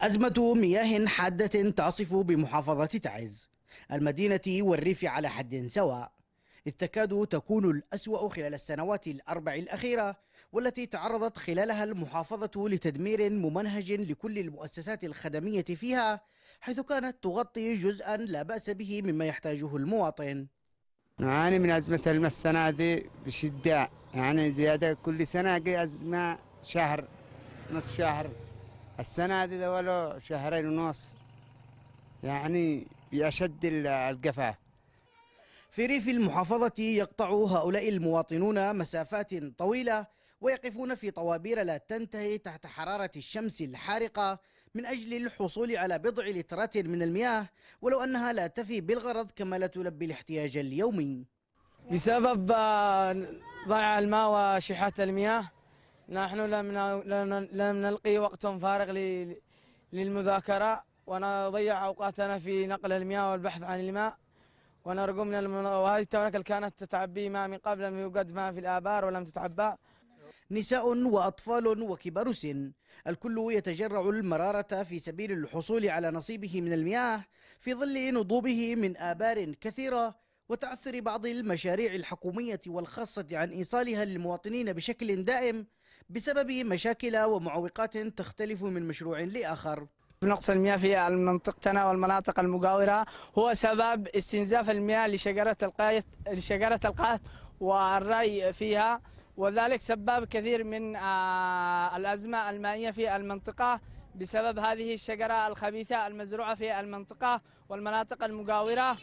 أزمة مياه حادة تعصف بمحافظة تعز المدينة والريف على حد سواء إذ تكاد تكون الأسوأ خلال السنوات الأربع الأخيرة والتي تعرضت خلالها المحافظة لتدمير ممنهج لكل المؤسسات الخدمية فيها حيث كانت تغطي جزءا لا بأس به مما يحتاجه المواطن نعاني من أزمة الماء السنة هذه بشدة يعني زيادة كل سنة أزمة شهر نصف شهر السنة هذه دوله شهرين ونص يعني بأشد القفاة في ريف المحافظة يقطع هؤلاء المواطنون مسافات طويلة ويقفون في طوابير لا تنتهي تحت حرارة الشمس الحارقة من أجل الحصول على بضع لترات من المياه ولو أنها لا تفي بالغرض كما لا تلبي الاحتياج اليومي بسبب آه، ضياع الماء وشحات المياه نحن لم لم نلقي وقت فارغ للمذاكرة ونضيع أوقاتنا في نقل المياه والبحث عن الماء ونرجو من المن... وهذه التونكل كانت تتعبي ماء من قبل لم يوجد ماء في الآبار ولم تتعبى نساء وأطفال وكبار سن الكل يتجرع المرارة في سبيل الحصول على نصيبه من المياه في ظل نضوبه من آبار كثيرة وتعثر بعض المشاريع الحكومية والخاصة عن إيصالها للمواطنين بشكل دائم بسبب مشاكل ومعوقات تختلف من مشروع لآخر نقص المياه في منطقتنا والمناطق المجاورة هو سبب استنزاف المياه لشجرة القاية لشجرة القات والري فيها وذلك سبب كثير من آه، الأزمة المائية في المنطقة بسبب هذه الشجرة الخبيثة المزروعة في المنطقة والمناطق المجاورة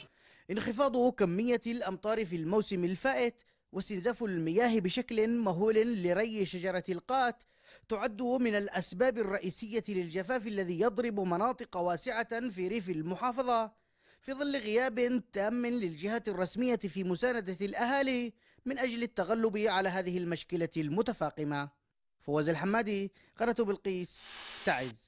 انخفاض كمية الأمطار في الموسم الفائت واستنزاف المياه بشكل مهول لري شجرة القات تعد من الأسباب الرئيسية للجفاف الذي يضرب مناطق واسعة في ريف المحافظة في ظل غياب تام للجهة الرسمية في مساندة الأهالي من أجل التغلب على هذه المشكلة المتفاقمة فواز الحمادي قناة بلقيس تعز